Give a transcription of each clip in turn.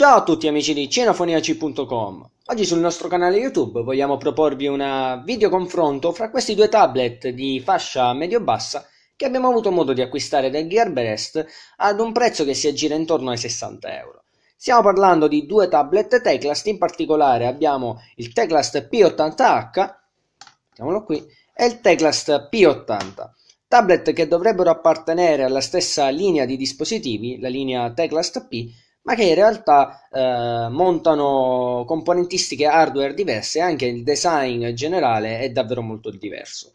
Ciao a tutti amici di cenafoniac.com Oggi sul nostro canale YouTube vogliamo proporvi un video confronto fra questi due tablet di fascia medio-bassa che abbiamo avuto modo di acquistare da Gearbest ad un prezzo che si aggira intorno ai 60 euro. Stiamo parlando di due tablet Teclast, in particolare abbiamo il Teclast P80H mettiamolo qui, e il Teclast P80 tablet che dovrebbero appartenere alla stessa linea di dispositivi, la linea Teclast P ma che in realtà eh, montano componentistiche hardware diverse e anche il design generale è davvero molto diverso.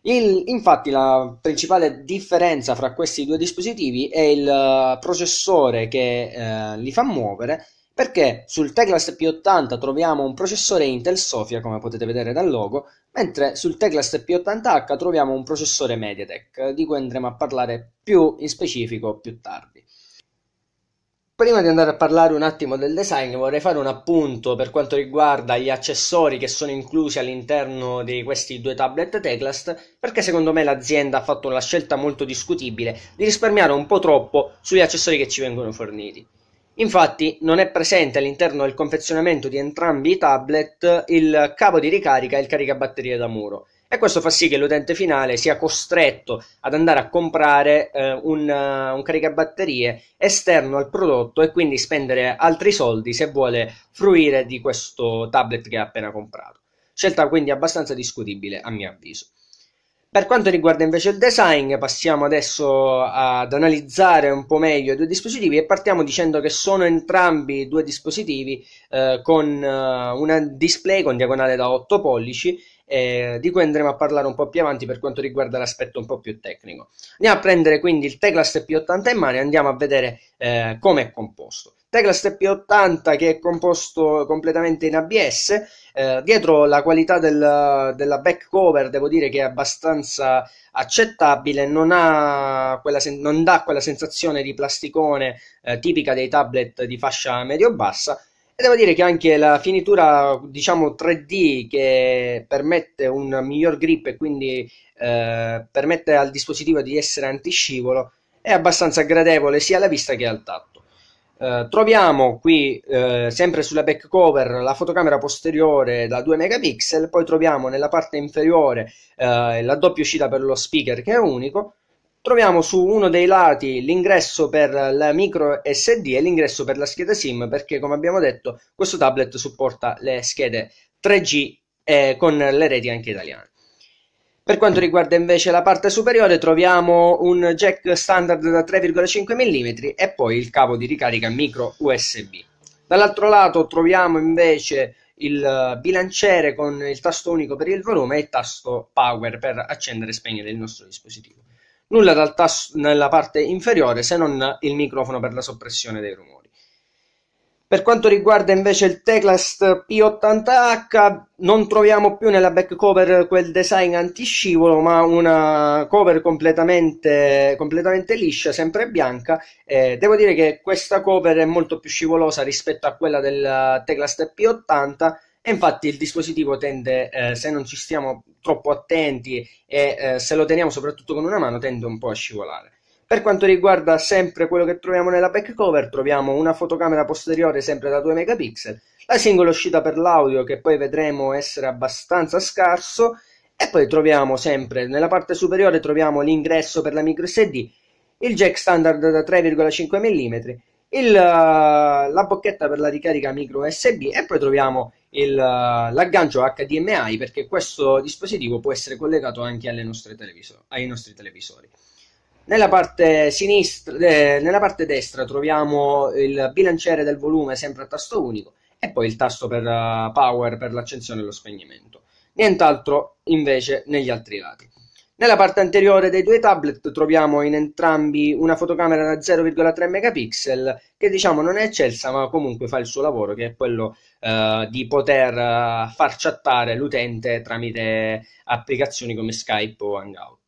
Il, infatti la principale differenza fra questi due dispositivi è il eh, processore che eh, li fa muovere perché sul Teclas P80 troviamo un processore Intel Sofia, come potete vedere dal logo, mentre sul Teclas P80H troviamo un processore MediaTek, di cui andremo a parlare più in specifico più tardi. Prima di andare a parlare un attimo del design vorrei fare un appunto per quanto riguarda gli accessori che sono inclusi all'interno di questi due tablet Teclast perché secondo me l'azienda ha fatto una scelta molto discutibile di risparmiare un po' troppo sugli accessori che ci vengono forniti. Infatti non è presente all'interno del confezionamento di entrambi i tablet il cavo di ricarica e il caricabatterie da muro e questo fa sì che l'utente finale sia costretto ad andare a comprare eh, un, uh, un caricabatterie esterno al prodotto e quindi spendere altri soldi se vuole fruire di questo tablet che ha appena comprato. Scelta quindi abbastanza discutibile a mio avviso. Per quanto riguarda invece il design, passiamo adesso ad analizzare un po' meglio i due dispositivi e partiamo dicendo che sono entrambi due dispositivi eh, con eh, un display con diagonale da 8 pollici eh, di cui andremo a parlare un po' più avanti per quanto riguarda l'aspetto un po' più tecnico. Andiamo a prendere quindi il Teclast P80 in mano e andiamo a vedere eh, come è composto. Teclast P80 che è composto completamente in ABS, eh, dietro la qualità del, della back cover devo dire che è abbastanza accettabile, non, sen- non dà quella sensazione di plasticone eh, tipica dei tablet di fascia medio-bassa, e devo dire che anche la finitura, diciamo 3D, che permette un miglior grip e quindi eh, permette al dispositivo di essere antiscivolo, è abbastanza gradevole sia alla vista che al tatto. Eh, troviamo qui, eh, sempre sulla back cover, la fotocamera posteriore da 2 megapixel, poi troviamo nella parte inferiore eh, la doppia uscita per lo speaker che è unico, troviamo su uno dei lati l'ingresso per la micro SD e l'ingresso per la scheda SIM perché come abbiamo detto questo tablet supporta le schede 3G eh, con le reti anche italiane. Per quanto riguarda invece la parte superiore troviamo un jack standard da 3,5 mm e poi il cavo di ricarica micro USB. Dall'altro lato troviamo invece il bilanciere con il tasto unico per il volume e il tasto power per accendere e spegnere il nostro dispositivo nulla dal tasto nella parte inferiore se non il microfono per la soppressione dei rumori. Per quanto riguarda invece il Teclast P80H, non troviamo più nella back cover quel design antiscivolo, ma una cover completamente, completamente liscia, sempre bianca. Eh, devo dire che questa cover è molto più scivolosa rispetto a quella del Teclast P80 e infatti il dispositivo tende, eh, se non ci stiamo troppo attenti e eh, se lo teniamo soprattutto con una mano, tende un po' a scivolare. Per quanto riguarda sempre quello che troviamo nella back cover, troviamo una fotocamera posteriore sempre da 2 megapixel, la singola uscita per l'audio che poi vedremo essere abbastanza scarso e poi troviamo sempre nella parte superiore l'ingresso per la micro SD, il jack standard da 3,5 mm il, eh, la bocchetta per la ricarica micro USB e poi troviamo il, eh, l'aggancio HDMI perché questo dispositivo può essere collegato anche televiso- ai nostri televisori. Nella parte, sinistra, eh, nella parte destra troviamo il bilanciere del volume sempre a tasto unico e poi il tasto per uh, power per l'accensione e lo spegnimento. Nient'altro invece negli altri lati. Nella parte anteriore dei due tablet troviamo in entrambi una fotocamera da 0,3 megapixel che diciamo non è eccelsa ma comunque fa il suo lavoro che è quello eh, di poter eh, far chattare l'utente tramite applicazioni come Skype o Hangout.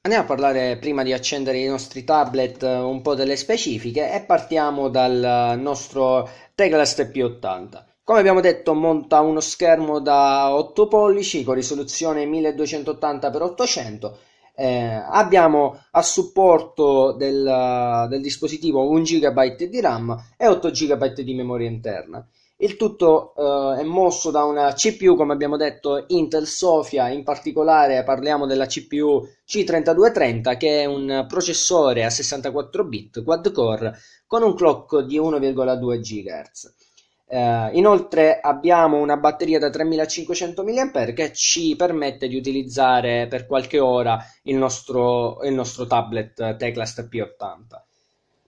Andiamo a parlare prima di accendere i nostri tablet eh, un po' delle specifiche e partiamo dal eh, nostro Teclast P80. Come abbiamo detto monta uno schermo da 8 pollici con risoluzione 1280x800 eh, abbiamo a supporto del, del, dispositivo 1 GB di RAM e 8 GB di memoria interna. Il tutto eh, è mosso da una CPU, come abbiamo detto, Intel Sofia, in particolare parliamo della CPU C3230 che è un processore a 64 bit quad core con un clock di 1,2 GHz. Eh, inoltre abbiamo una batteria da 3500 mAh che ci permette di utilizzare per qualche ora il nostro, il nostro tablet Teclast P80.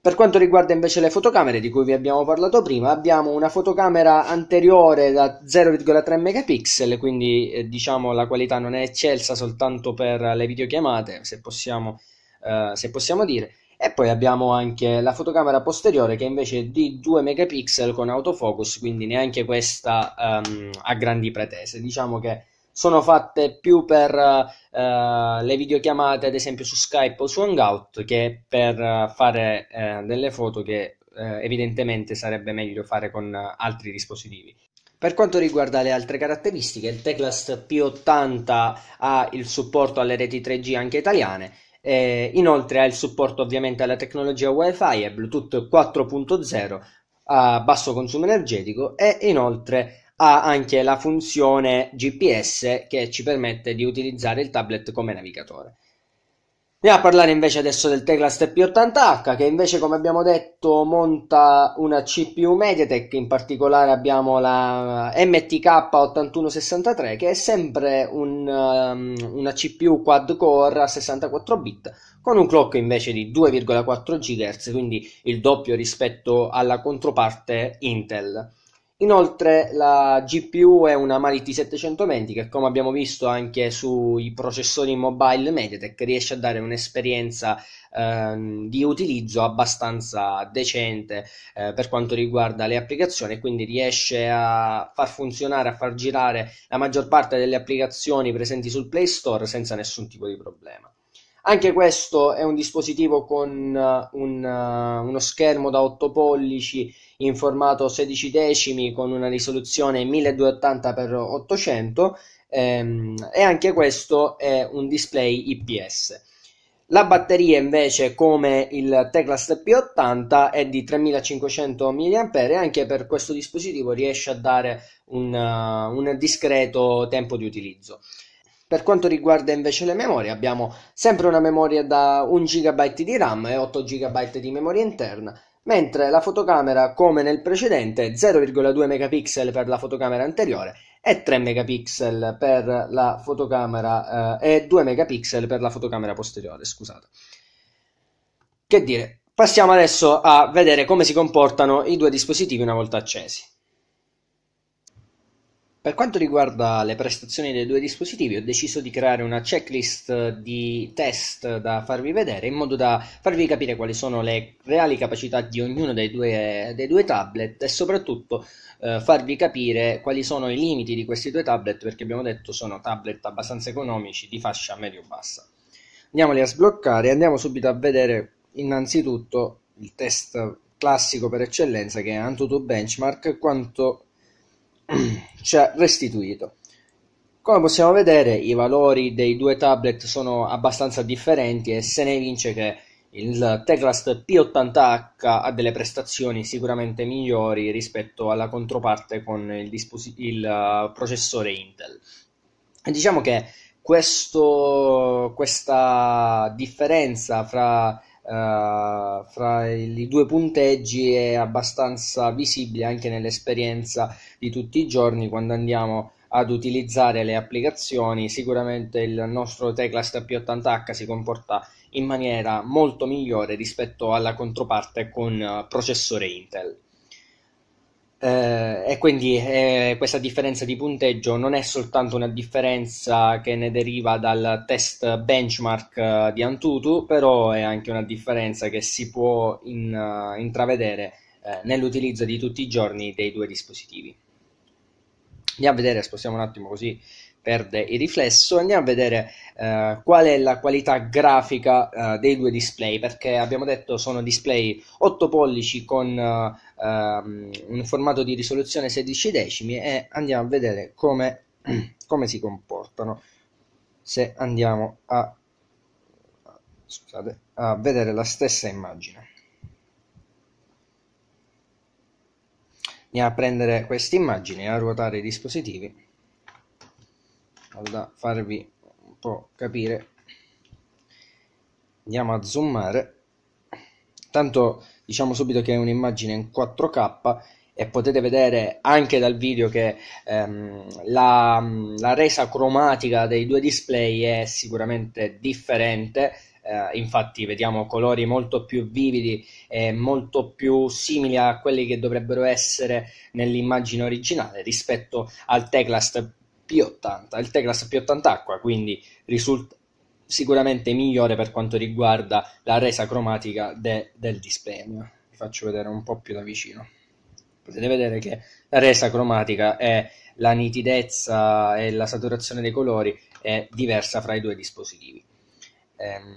Per quanto riguarda invece le fotocamere di cui vi abbiamo parlato prima, abbiamo una fotocamera anteriore da 0,3 megapixel, quindi eh, diciamo la qualità non è eccelsa soltanto per le videochiamate, se possiamo, eh, se possiamo dire, e poi abbiamo anche la fotocamera posteriore che invece è di 2 megapixel con autofocus, quindi neanche questa um, a grandi pretese. Diciamo che sono fatte più per uh, le videochiamate, ad esempio su Skype o su Hangout, che per uh, fare uh, delle foto che eh, evidentemente sarebbe meglio fare con altri dispositivi. Per quanto riguarda le altre caratteristiche, il Teclast P80 ha il supporto alle reti 3G anche italiane e eh, inoltre ha il supporto ovviamente alla tecnologia WiFi e Bluetooth 4.0 a basso consumo energetico e inoltre ha anche la funzione GPS che ci permette di utilizzare il tablet come navigatore. Andiamo a parlare invece adesso del Teclast P80H che invece come abbiamo detto monta una CPU Mediatek, in particolare abbiamo la MTK8163 che è sempre un, um, una CPU quad core a 64 bit con un clock invece di 2,4 GHz, quindi il doppio rispetto alla controparte Intel. Inoltre la GPU è una Mali T720 che come abbiamo visto anche sui processori mobile Mediatek riesce a dare un'esperienza ehm, di utilizzo abbastanza decente eh, per quanto riguarda le applicazioni quindi riesce a far funzionare, a far girare la maggior parte delle applicazioni presenti sul Play Store senza nessun tipo di problema. Anche questo è un dispositivo con eh, un, eh, uno schermo da 8 pollici in formato 16 decimi con una risoluzione 1280x800 ehm, e anche questo è un display IPS. La batteria invece come il Teclast P80 è di 3500 mAh e anche per questo dispositivo riesce a dare un, uh, un discreto tempo di utilizzo. Per quanto riguarda invece le memorie, abbiamo sempre una memoria da 1 GB di RAM e 8 GB di memoria interna, mentre la fotocamera come nel precedente è 0,2 megapixel per la fotocamera anteriore e 3 megapixel per la fotocamera eh, e 2 megapixel per la fotocamera posteriore, scusate. Che dire, passiamo adesso a vedere come si comportano i due dispositivi una volta accesi. Per quanto riguarda le prestazioni dei due dispositivi, ho deciso di creare una checklist di test da farvi vedere in modo da farvi capire quali sono le reali capacità di ognuno dei due, dei due tablet e soprattutto eh, farvi capire quali sono i limiti di questi due tablet perché abbiamo detto sono tablet abbastanza economici di fascia medio-bassa. Andiamoli a sbloccare e andiamo subito a vedere innanzitutto il test classico per eccellenza che è Antutu Benchmark quanto ci ha restituito. Come possiamo vedere i valori dei due tablet sono abbastanza differenti e se ne vince che il Teclast P80H ha delle prestazioni sicuramente migliori rispetto alla controparte con il, dispos- il uh, processore Intel. E diciamo che questo, questa differenza fra eh, fra i due punteggi è abbastanza visibile anche nell'esperienza di tutti i giorni quando andiamo ad utilizzare le applicazioni. Sicuramente il nostro Teclast P80H si comporta in maniera molto migliore rispetto alla controparte con eh, processore Intel. Eh, e quindi eh, questa differenza di punteggio non è soltanto una differenza che ne deriva dal test benchmark eh, di Antutu, però è anche una differenza che si può in, uh, intravedere eh, nell'utilizzo di tutti i giorni dei due dispositivi. Andiamo a vedere, spostiamo un attimo così perde il riflesso. Andiamo a vedere eh, qual è la qualità grafica eh, dei due display, perché abbiamo detto sono display 8 pollici con eh, ehm, un formato di risoluzione 16 decimi e andiamo a vedere come, come si comportano. Se andiamo a, scusate, a vedere la stessa immagine. Andiamo a prendere questa immagine e a ruotare i dispositivi da farvi un po' capire andiamo a zoomare tanto diciamo subito che è un'immagine in 4k e potete vedere anche dal video che ehm, la, la, resa cromatica dei due display è sicuramente differente eh, infatti vediamo colori molto più vividi e molto più simili a quelli che dovrebbero essere nell'immagine originale rispetto al teclast P80, il Teclas P80 acqua, quindi risulta sicuramente migliore per quanto riguarda la resa cromatica de- del dispenio. Vi faccio vedere un po' più da vicino. Potete vedere che la resa cromatica è la nitidezza e la saturazione dei colori è diversa fra i due dispositivi. Ehm,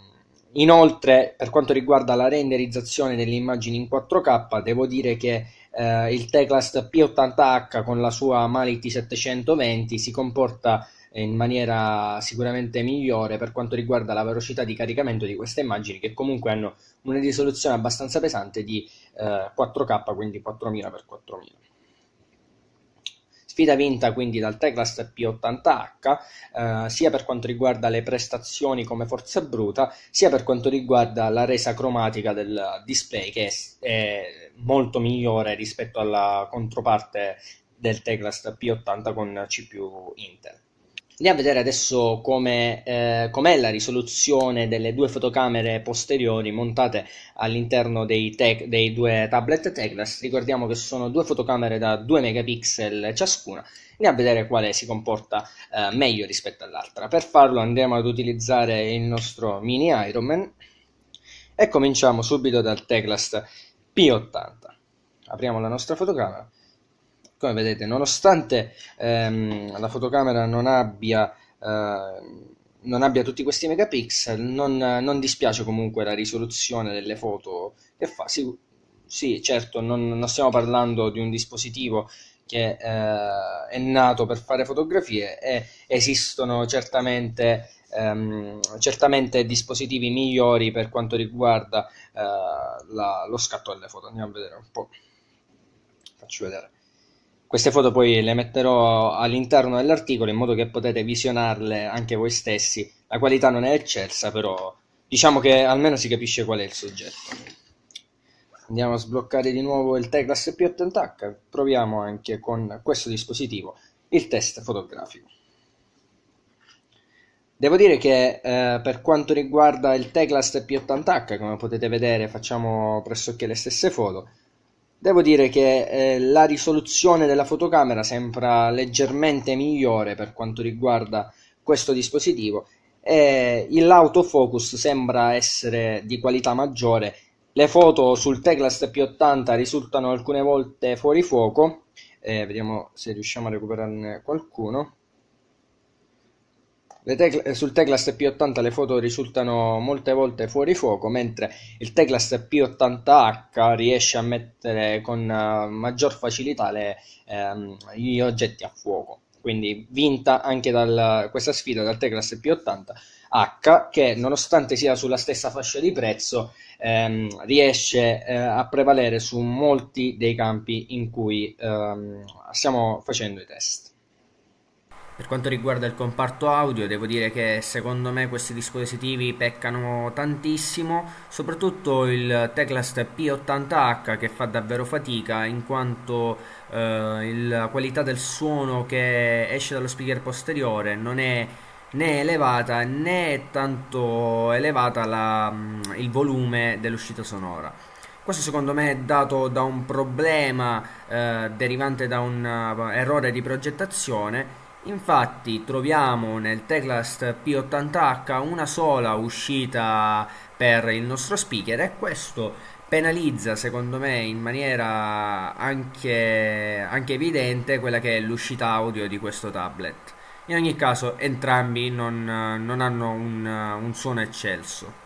inoltre, per quanto riguarda la renderizzazione delle immagini in 4K, devo dire che eh, il Teclast P80H con la sua Mality 720 si comporta in maniera sicuramente migliore per quanto riguarda la velocità di caricamento di queste immagini che comunque hanno una risoluzione abbastanza pesante di eh, 4K, quindi 4000x4000. Sfida vinta quindi dal Teclast P80H, eh, sia per quanto riguarda le prestazioni come forza bruta, sia per quanto riguarda la resa cromatica del display, che è, è molto migliore rispetto alla controparte del Teclast P80 con CPU Intel. Andiamo a vedere adesso come, eh, com'è la risoluzione delle due fotocamere posteriori montate all'interno dei, dei due tablet Teclas. Ricordiamo che sono due fotocamere da 2 megapixel ciascuna. Andiamo a vedere quale si comporta eh, meglio rispetto all'altra. Per farlo andiamo ad utilizzare il nostro mini Ironman e cominciamo subito dal Teclas P80. Apriamo la nostra fotocamera come vedete nonostante ehm, la fotocamera non abbia, eh, non abbia tutti questi megapixel non, non, dispiace comunque la risoluzione delle foto che fa sì, sì certo non, non, stiamo parlando di un dispositivo che eh, è nato per fare fotografie e esistono certamente, ehm, certamente dispositivi migliori per quanto riguarda eh, la, lo scatto delle foto andiamo a vedere un po' faccio vedere queste foto poi le metterò all'interno dell'articolo in modo che potete visionarle anche voi stessi. La qualità non è eccelsa, però diciamo che almeno si capisce qual è il soggetto. Andiamo a sbloccare di nuovo il t p P80H. Proviamo anche con questo dispositivo il test fotografico. Devo dire che eh, per quanto riguarda il Teclast P80H, come potete vedere, facciamo pressoché le stesse foto. Devo dire che eh, la risoluzione della fotocamera sembra leggermente migliore per quanto riguarda questo dispositivo e l'autofocus sembra essere di qualità maggiore. Le foto sul Teclast P80 risultano alcune volte fuori fuoco, eh, vediamo se riusciamo a recuperarne qualcuno. Tecla, sul Teclas P80 le foto risultano molte volte fuori fuoco, mentre il Teclas P80H riesce a mettere con eh, maggior facilità le, ehm, gli oggetti a fuoco. Quindi vinta anche dal, questa sfida dal Teclas P80H che nonostante sia sulla stessa fascia di prezzo ehm, riesce eh, a prevalere su molti dei campi in cui ehm, stiamo facendo i test. Per quanto riguarda il comparto audio, devo dire che secondo me questi dispositivi peccano tantissimo, soprattutto il Teclast P80H che fa davvero fatica in quanto eh, la qualità del suono che esce dallo speaker posteriore non è né elevata né tanto elevata la, mm, il volume dell'uscita sonora. Questo secondo me è dato da un problema eh, derivante da un eh, errore di progettazione Infatti troviamo nel Teclast P80H una sola uscita per il nostro speaker e questo penalizza secondo me in maniera anche, anche evidente quella che è l'uscita audio di questo tablet. In ogni caso entrambi non, non hanno un, un suono eccelso.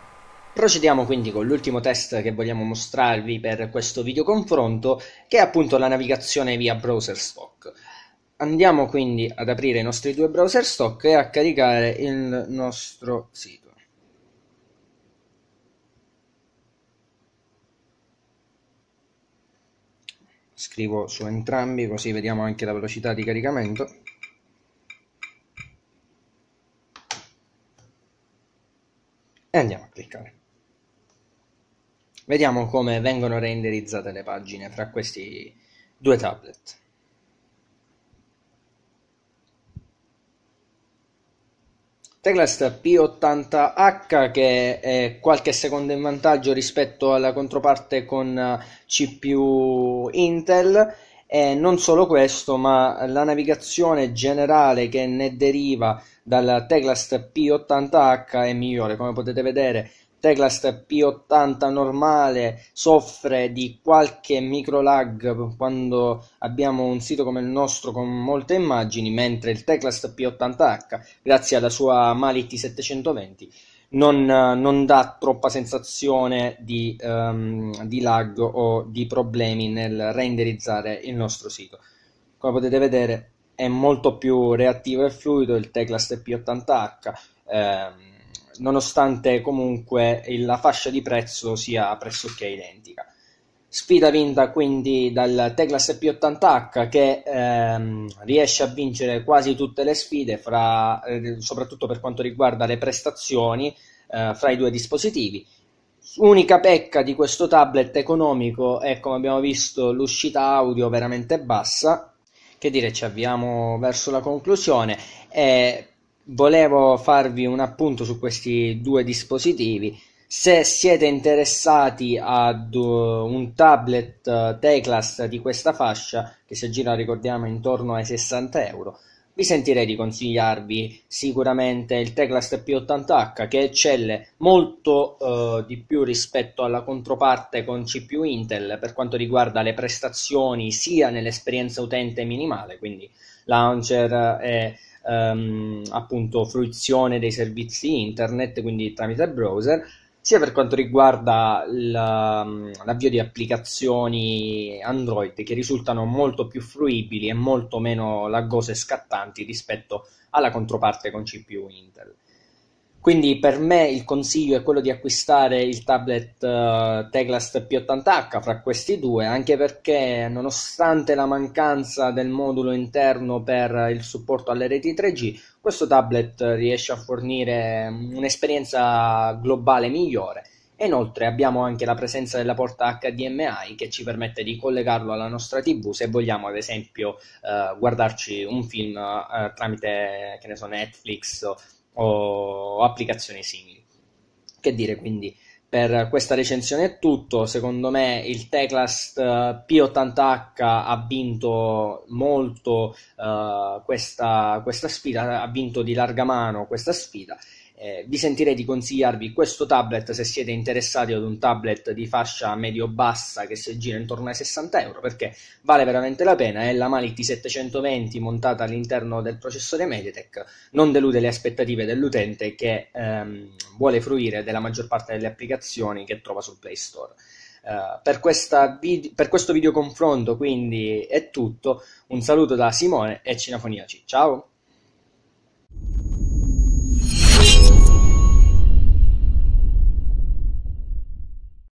Procediamo quindi con l'ultimo test che vogliamo mostrarvi per questo video confronto, che è appunto la navigazione via browser stock. Andiamo quindi ad aprire i nostri due browser stock e a caricare il nostro sito. Scrivo su entrambi così vediamo anche la velocità di caricamento. E andiamo a cliccare. Vediamo come vengono renderizzate le pagine fra questi due tablet. Teclast P80H che è qualche secondo in vantaggio rispetto alla controparte con eh, CPU Intel e non solo questo, ma la navigazione generale che ne deriva dal Teclast P80H è migliore, come potete vedere Teclast P80 normale soffre di qualche micro lag quando abbiamo un sito come il nostro con molte immagini, mentre il Teclast P80H, grazie alla sua Mali T720, non, non, dà troppa sensazione di, um, di lag o di problemi nel renderizzare il nostro sito. Come potete vedere è molto più reattivo e fluido il Teclast P80H. Ehm, nonostante comunque la fascia di prezzo sia pressoché identica. Sfida vinta quindi dal Teclas P80H che ehm, riesce a vincere quasi tutte le sfide, fra, eh, soprattutto per quanto riguarda le prestazioni eh, fra i due dispositivi. Unica pecca di questo tablet economico è, come abbiamo visto, l'uscita audio veramente bassa. Che dire, ci avviamo verso la conclusione. Eh, volevo farvi un appunto su questi due dispositivi. Se siete interessati ad uh, un tablet uh, Teclast di questa fascia, che si aggira, ricordiamo, intorno ai 60 euro, vi sentirei di consigliarvi sicuramente il Teclast P80H che eccelle molto eh, di più rispetto alla controparte con CPU Intel per quanto riguarda le prestazioni sia nell'esperienza utente minimale, quindi launcher e eh, ehm, appunto fruizione dei servizi internet, quindi tramite browser, sia per quanto riguarda la, mm, l'avvio di applicazioni Android che risultano molto più fruibili e molto meno laggose e scattanti rispetto alla controparte con CPU Intel. Quindi per me il consiglio è quello di acquistare il tablet uh, eh, Teclast P80H fra questi due, anche perché nonostante la mancanza del modulo interno per il supporto alle reti 3G, questo tablet riesce a fornire un'esperienza globale migliore. E inoltre abbiamo anche la presenza della porta HDMI che ci permette di collegarlo alla nostra TV se vogliamo ad esempio uh, guardarci un film uh, tramite so, Netflix o applicazioni simili. Che dire quindi? Per questa recensione è tutto, secondo me il Teclast P80H eh, ha vinto molto uh, questa, questa sfida, ha vinto di larga mano questa sfida eh, vi sentirei di consigliarvi questo tablet se siete interessati ad un tablet di fascia medio-bassa che si gira intorno ai 60 euro perché vale veramente la pena. È la Mali T720 montata all'interno del processore Mediatek, non delude le aspettative dell'utente che ehm, vuole fruire della maggior parte delle applicazioni che trova sul Play Store. Uh, per, vid- per, questo video confronto quindi è tutto, un saluto da Simone e Cinafoniaci, Ciao!